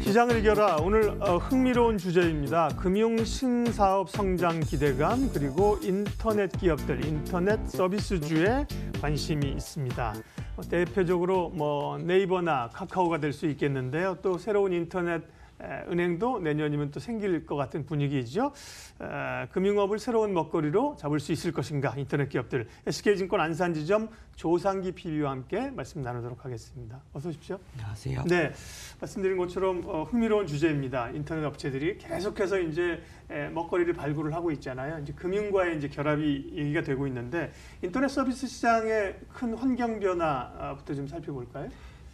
시장을 이겨라. 오늘 어, 흥미로운 주제입니다. 금융 신사업 성장 기대감 그리고 인터넷 기업들, 인터넷 서비스주에 관심이 있습니다. 어, 대표적으로 뭐 네이버나 카카오가 될 수 있겠는데요. 또 새로운 인터넷 은행도 내년이면 또 생길 것 같은 분위기이죠. 금융업을 새로운 먹거리로 잡을 수 있을 것인가 인터넷 기업들 SK증권 안산지점 조상기 PB와 함께 말씀 나누도록 하겠습니다. 어서 오십시오. 안녕하세요. 네, 말씀드린 것처럼 어, 흥미로운 주제입니다. 인터넷 업체들이 계속해서 이제 먹거리를 발굴을 하고 있잖아요. 이제 금융과의 이제 결합이 얘기가 되고 있는데 인터넷 서비스 시장의 큰 환경 변화부터 좀 살펴볼까요?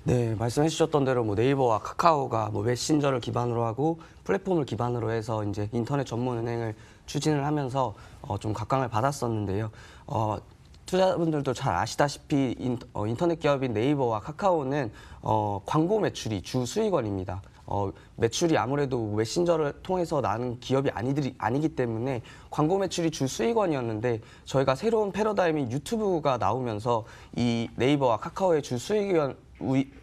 네, 말씀해 주셨던 대로 뭐 네이버와 카카오가 뭐 메신저를 기반으로 하고 플랫폼을 기반으로 해서 이제 인터넷 전문 은행을 추진을 하면서 어, 좀 각광을 받았었는데요. 어, 투자분들도 잘 아시다시피 인, 어, 터넷 기업인 네이버와 카카오는 어, 광고 매출이 주 수익원입니다. 어, 매출이 아무래도 메신저를 통해서 나는 기업이 아니들이, 아니기 때문에 광고 매출이 주 수익원이었는데 저희가 새로운 패러다임인 유튜브가 나오면서 이 네이버와 카카오의 주 수익원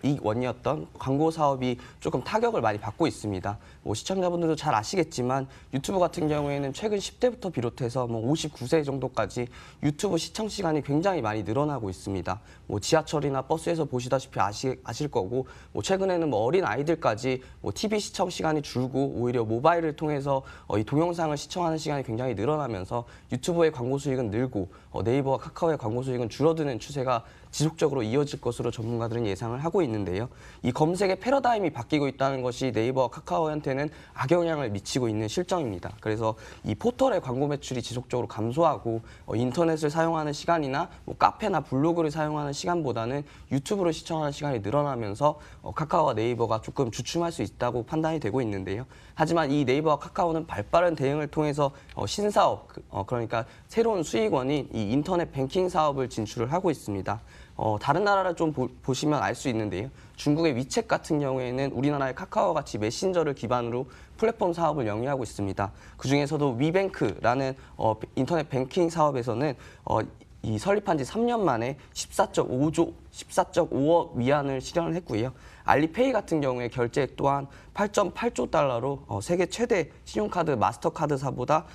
이익원이었던 광고 사업이 조금 타격을 많이 받고 있습니다. 뭐 시청자분들도 잘 아시겠지만 유튜브 같은 경우에는 최근 10대부터 비롯해서 뭐 59세 정도까지 유튜브 시청 시간이 굉장히 많이 늘어나고 있습니다. 뭐 지하철이나 버스에서 보시다시피 아시, 아실 거고 뭐 최근에는 뭐 어린 아이들까지 뭐 TV 시청 시간이 줄고 오히려 모바일을 통해서 어, 이 동영상을 시청하는 시간이 굉장히 늘어나면서 유튜브의 광고 수익은 늘고 어, 네이버와 카카오의 광고 수익은 줄어드는 추세가 지속적으로 이어질 것으로 전문가들은 예상을 하고 있는데요. 이 검색의 패러다임이 바뀌고 있다는 것이 네이버와 카카오한테는 악영향을 미치고 있는 실정입니다. 그래서 이 포털의 광고 매출이 지속적으로 감소하고 어, 인터넷을 사용하는 시간이나 뭐 카페나 블로그를 사용하는 시간보다는 유튜브를 시청하는 시간이 늘어나면서 어, 카카오와 네이버가 조금 주춤할 수 있다고 판단이 되고 있는데요. 하지만 이 네이버와 카카오는 발빠른 대응을 통해서 어, 신사업, 그, 그러니까 새로운 수익원인 이 인터넷 뱅킹 사업을 진출을 하고 있습니다. 어, 다른 나라를 좀 보, 시면 알 수 있는데요. 중국의 위챗 같은 경우에는 우리나라의 카카오 같이 메신저를 기반으로 플랫폼 사업을 영위하고 있습니다. 그중에서도 위뱅크라는 어, 인터넷 뱅킹 사업에서는 어, 이 설립한 지 3년 만에 14.5조, 14.5억 위안을 실현을 했고요. 알리페이 같은 경우에 결제액 또한 8.8조 달러로 어, 세계 최대 신용카드 마스터카드사보다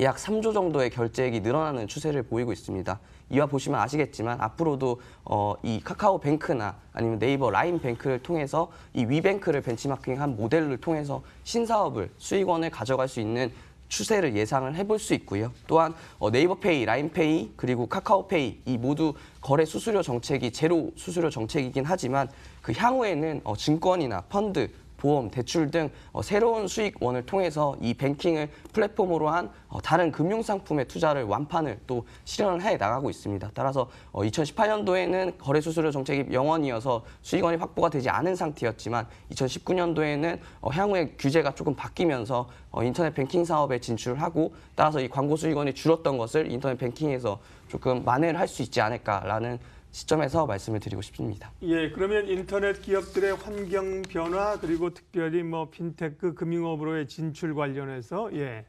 약 3조 정도의 결제액이 늘어나는 추세를 보이고 있습니다. 이와 보시면 아시겠지만 앞으로도 어, 이 카카오뱅크나 아니면 네이버 라인뱅크를 통해서 이 위뱅크를 벤치마킹한 모델을 통해서 신사업을 수익원을 가져갈 수 있는 추세를 예상을 해볼 수 있고요. 또한 어, 네이버페이, 라인페이, 그리고 카카오페이 이 모두 거래 수수료 정책이 제로 수수료 정책이긴 하지만 그 향후에는 어, 증권이나 펀드 보험, 대출 등 어, 새로운 수익원을 통해서 이 뱅킹을 플랫폼으로 한 어, 다른 금융상품의 투자를 완판을 또 실현을 해 나가고 있습니다. 따라서 2018년도에는 어, 거래수수료 정책이 0원이어서 수익원이 확보가 되지 않은 상태였지만 2019년도에는 향후에 규제가 조금 바뀌면서 인터넷 뱅킹 사업에 진출을 하고 따라서 이 광고 수익원이 줄었던 것을 인터넷 뱅킹에서 조금 만회를 할 수 있지 않을까라는 시점에서 말씀을 드리고 싶습니다. 예, 그러면 인터넷 기업들의 환경 변화 그리고 특별히 뭐 핀테크 금융업으로의 진출 관련해서 예,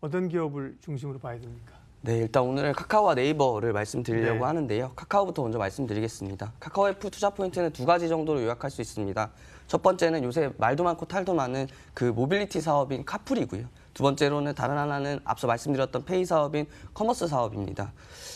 어떤 기업을 중심으로 봐야 됩니까? 네, 일단 오늘은 카카오와 네이버를 말씀드리려고 네. 하는데요. 카카오부터 먼저 말씀드리겠습니다. 카카오 앱 투자 포인트는 두 가지 정도로 요약할 수 있습니다. 첫 번째는 요새 말도 많고 탈도 많은 그 모빌리티 사업인 카풀이고요. 두 번째로는 다른 하나는 앞서 말씀드렸던 페이 사업인 커머스 사업입니다.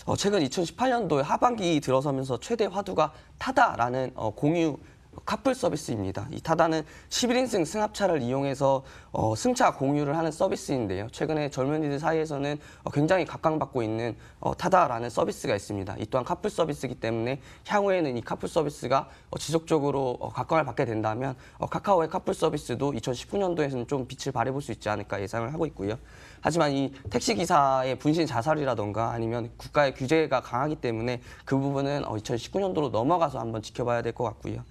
어, 최근 2018년도에 하반기 들어서면서 최대 화두가 타다라는 어, 공유 카풀 서비스입니다. 이 타다는 11인승 승합차를 이용해서 어, 승차 공유를 하는 서비스인데요. 최근에 젊은이들 사이에서는 어, 굉장히 각광받고 있는 어, 타다라는 서비스가 있습니다. 이 또한 카풀 서비스이기 때문에 향후에는 이 카풀 서비스가 어, 지속적으로 어, 각광을 받게 된다면 어, 카카오의 카풀 서비스도 2019년도에는 좀 빛을 발해볼 수 있지 않을까 예상을 하고 있고요. 하지만 이 택시기사의 분신 자살이라던가 아니면 국가의 규제가 강하기 때문에 그 부분은 어, 2019년도로 넘어가서 한번 지켜봐야 될 것 같고요.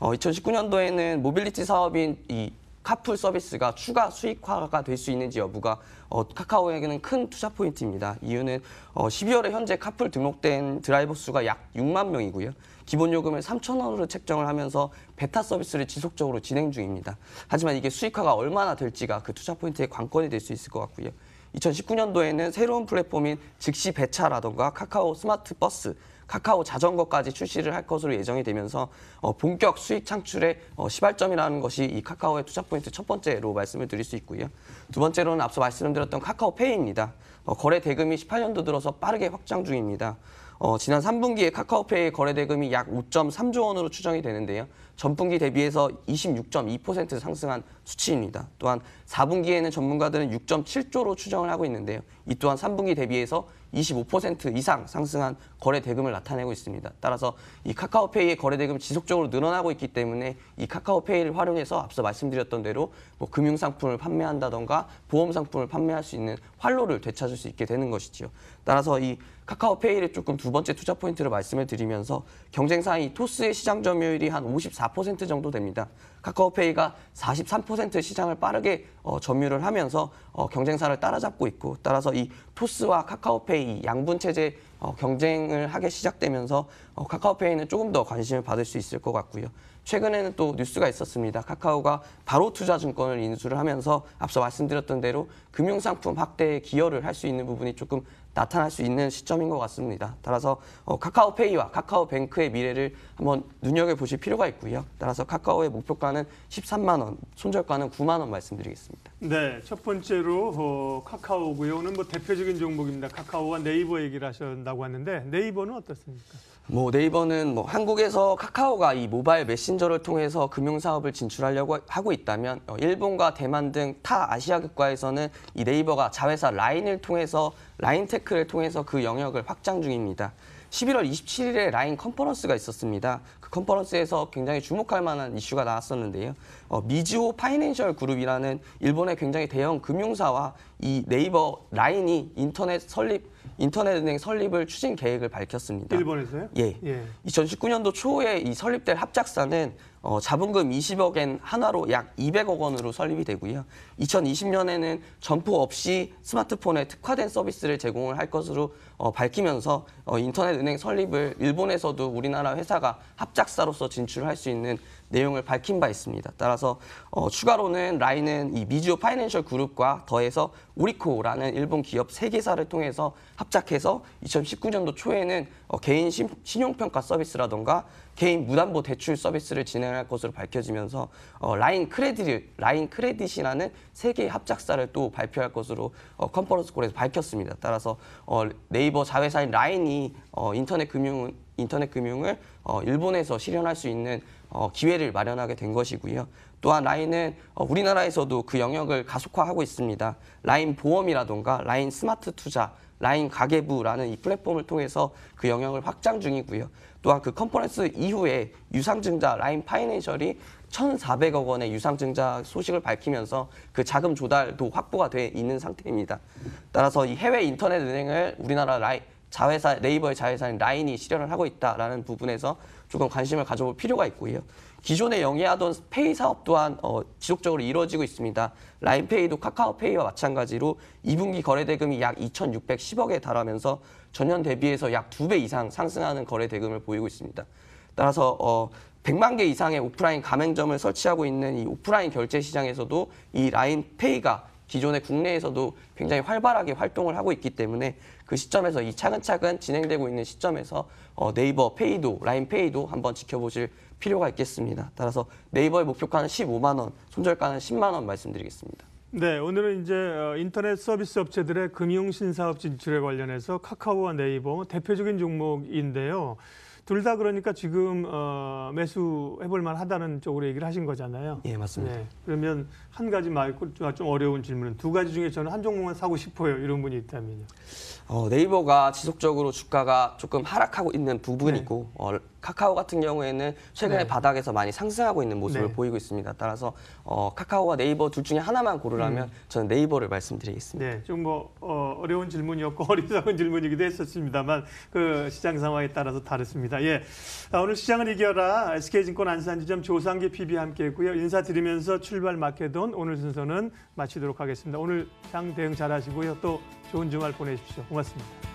어, 2019년도에는 모빌리티 사업인 이 카풀 서비스가 추가 수익화가 될 수 있는지 여부가 어, 카카오에게는 큰 투자 포인트입니다. 이유는 어, 12월에 현재 카풀 등록된 드라이버 수가 약 6만 명이고요. 기본 요금을 3천원으로 책정을 하면서 베타 서비스를 지속적으로 진행 중입니다. 하지만 이게 수익화가 얼마나 될지가 그 투자 포인트의 관건이 될 수 있을 것 같고요. 2019년도에는 새로운 플랫폼인 즉시 배차라던가 카카오 스마트 버스, 카카오 자전거까지 출시를 할 것으로 예정이 되면서 어, 본격 수익 창출의 어, 시발점이라는 것이 이 카카오의 투자 포인트 첫 번째로 말씀을 드릴 수 있고요. 두 번째로는 앞서 말씀드렸던 카카오페이입니다. 어, 거래 대금이 18년도 들어서 빠르게 확장 중입니다. 어, 지난 3분기에 카카오페이 거래대금이 약 5.3조 원으로 추정이 되는데요. 전분기 대비해서 26.2% 상승한 수치입니다. 또한 4분기에는 전문가들은 6.7조로 추정을 하고 있는데요. 이 또한 3분기 대비해서 25% 이상 상승한 거래 대금을 나타내고 있습니다. 따라서 이 카카오페이의 거래 대금 지속적으로 늘어나고 있기 때문에 이 카카오페이를 활용해서 앞서 말씀드렸던 대로 뭐 금융 상품을 판매한다던가 보험 상품을 판매할 수 있는 활로를 되찾을 수 있게 되는 것이지요. 따라서 이 카카오페이를 조금 두 번째 투자 포인트를 말씀을 드리면서 경쟁사인 토스의 시장 점유율이 한 54% 정도 됩니다. 카카오페이가 43% 시장을 빠르게 어, 점유를 하면서 어, 경쟁사를 따라잡고 있고 따라서 이 토스와 카카오페이 양분 체제 어, 경쟁을 하게 시작되면서 어, 카카오페이는 조금 더 관심을 받을 수 있을 것 같고요. 최근에는 또 뉴스가 있었습니다. 카카오가 바로 투자증권을 인수를 하면서 앞서 말씀드렸던 대로 금융상품 확대에 기여를 할 수 있는 부분이 조금 나타날 수 있는 시점인 것 같습니다. 따라서 어, 카카오페이와 카카오뱅크의 미래를 한번 눈여겨보실 필요가 있고요. 따라서 카카오의 목표가는 13만 원, 손절가는 9만 원 말씀드리겠습니다. 네, 첫 번째로 어, 카카오고요. 오늘 뭐 대표적인 종목입니다. 카카오와 네이버 얘기를 하셨다고 하는데 네이버는 어떻습니까? 뭐 네이버는 뭐 한국에서 카카오가 이 모바일 메신저를 통해서 금융 사업을 진출하려고 하고 있다면 어, 일본과 대만 등 타 아시아국가에서는 이 네이버가 자회사 라인을 통해서 라인테크를 통해서 그 영역을 확장 중입니다. 11월 27일에 라인 컨퍼런스가 있었습니다. 그 컨퍼런스에서 굉장히 주목할 만한 이슈가 나왔었는데요. 어, 미지오 파이낸셜 그룹이라는 일본의 굉장히 대형 금융사와 이 네이버 라인이 인터넷 설립 인터넷 은행 설립을 추진 계획을 밝혔습니다. 일본에서요? 예. 예. 2019년도 초에 이 설립될 합작사는 어, 자본금 20억엔 하나로 약 200억 원으로 설립이 되고요. 2020년에는 점포 없이 스마트폰에 특화된 서비스를 제공을 할 것으로 어, 밝히면서 어, 인터넷 은행 설립을 일본에서도 우리나라 회사가 합작사로서 진출할 수 있는 내용을 밝힌 바 있습니다. 따라서 어, 추가로는 라인은 이 미주오 파이낸셜 그룹과 더해서 우리코라는 일본 기업 세개사를 통해서 합작해서 2019년도 초에는 어, 개인 신, 용평가 서비스라던가 개인 무담보 대출 서비스를 진행할 것으로 밝혀지면서 어, 라인 크레딧 라인 크레딧이라는 세의 합작사를 또 발표할 것으로 어, 컨퍼런스 콜에서 밝혔습니다. 따라서 어, 네이버 자회사인 라인이 어, 인터넷 금융 인터넷 금융을 어, 일본에서 실현할 수 있는 어, 기회를 마련하게 된 것이고요. 또한 라인은 어, 우리나라에서도 그 영역을 가속화하고 있습니다. 라인 보험이라던가 라인 스마트 투자, 라인 가계부라는 이 플랫폼을 통해서 그 영역을 확장 중이고요. 또한 그 컨퍼런스 이후에 유상증자 라인 파이낸셜이 1,400억 원의 유상증자 소식을 밝히면서 그 자금 조달도 확보가 돼 있는 상태입니다. 따라서 이 해외 인터넷 은행을 우리나라 라인 자회사 네이버의 자회사인 라인이 실현을 하고 있다라는 부분에서 조금 관심을 가져볼 필요가 있고요. 기존에 영위하던 페이 사업 또한 어, 지속적으로 이루어지고 있습니다. 라인페이도 카카오페이와 마찬가지로 2분기 거래 대금이 약 2,610억에 달하면서 전년 대비해서 약 2배 이상 상승하는 거래 대금을 보이고 있습니다. 따라서 어, 100만 개 이상의 오프라인 가맹점을 설치하고 있는 이 오프라인 결제 시장에서도 이 라인페이가 기존의 국내에서도 굉장히 활발하게 활동을 하고 있기 때문에 그 시점에서 이 차근차근 진행되고 있는 시점에서 어, 네이버 페이도 라인 페이도 한번 지켜보실 필요가 있겠습니다. 따라서 네이버의 목표가는 15만 원, 손절가는 10만 원 말씀드리겠습니다. 네, 오늘은 이제 어, 인터넷 서비스 업체들의 금융 신사업 진출에 관련해서 카카오와 네이버 대표적인 종목인데요. 둘다 그러니까 지금 어, 매수해볼 만하다는 쪽으로 얘기를 하신 거잖아요. 예, 맞습니다. 네. 그러면 한 가지 말고 좀 어려운 질문은 두 가지 중에 저는 한 종목만 사고 싶어요. 이런 분이 있다면요. 어, 네이버가 지속적으로 주가가 조금 하락하고 있는 부분이고 네. 어, 카카오 같은 경우에는 최근에 네. 바닥에서 많이 상승하고 있는 모습을 네. 보이고 있습니다. 따라서 어, 카카오와 네이버 둘 중에 하나만 고르라면 음. 저는 네이버를 말씀드리겠습니다. 네, 좀 뭐 어, 려운 질문이었고 어리석은 질문이기도 했었습니다만 그 시장 상황에 따라서 다릅니다. 예, 자, 오늘 시장을 이겨라 SK증권 안산지점 조상기 PB 함께했고요. 인사드리면서 출발 마케온 오늘 순서는 마치도록 하겠습니다. 오늘 장 대응 잘하시고요. 또 좋은 주말 보내십시오. 고맙습니다.